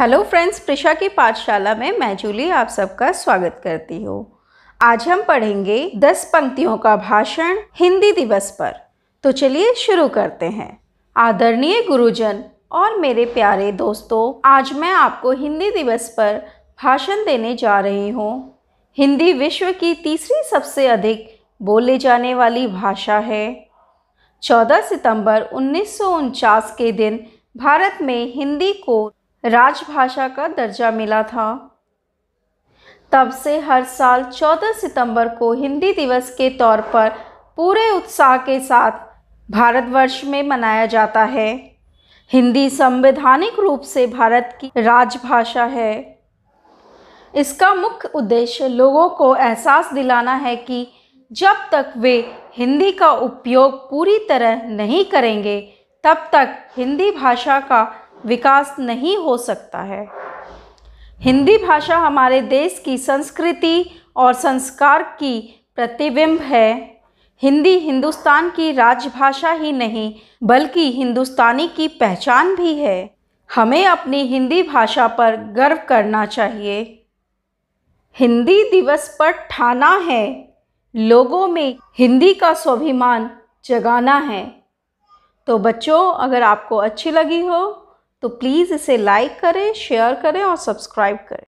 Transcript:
hello friends Prisha की पाठशाला में मैं जूली आप सबका स्वागत करती हूँ आज हम पढ़ेंगे दस पंक्तियों का भाषण हिंदी दिवस पर तो चलिए शुरू करते हैं आदरणीय गुरुजन और मेरे प्यारे दोस्तों आज मैं आपको हिंदी दिवस पर भाषण देने जा रही हूँ हिंदी विश्व की तीसरी सबसे अधिक बोले जाने वाली भाषा है 14 सितंबर उन्नीस के दिन भारत में हिंदी को राजभाषा का दर्जा मिला था तब से हर साल 14 सितंबर को हिंदी दिवस के तौर पर पूरे उत्साह के साथ भारतवर्ष में मनाया जाता है हिंदी संवैधानिक रूप से भारत की राजभाषा है इसका मुख्य उद्देश्य लोगों को एहसास दिलाना है कि जब तक वे हिंदी का उपयोग पूरी तरह नहीं करेंगे तब तक हिंदी भाषा का विकास नहीं हो सकता है हिंदी भाषा हमारे देश की संस्कृति और संस्कार की प्रतिबिंब है हिंदी हिंदुस्तान की राजभाषा ही नहीं बल्कि हिंदुस्तानी की पहचान भी है हमें अपनी हिंदी भाषा पर गर्व करना चाहिए हिंदी दिवस पर ठाना है लोगों में हिंदी का स्वाभिमान जगाना है तो बच्चों अगर आपको अच्छी लगी हो तो प्लीज़ इसे लाइक करें शेयर करें और सब्सक्राइब करें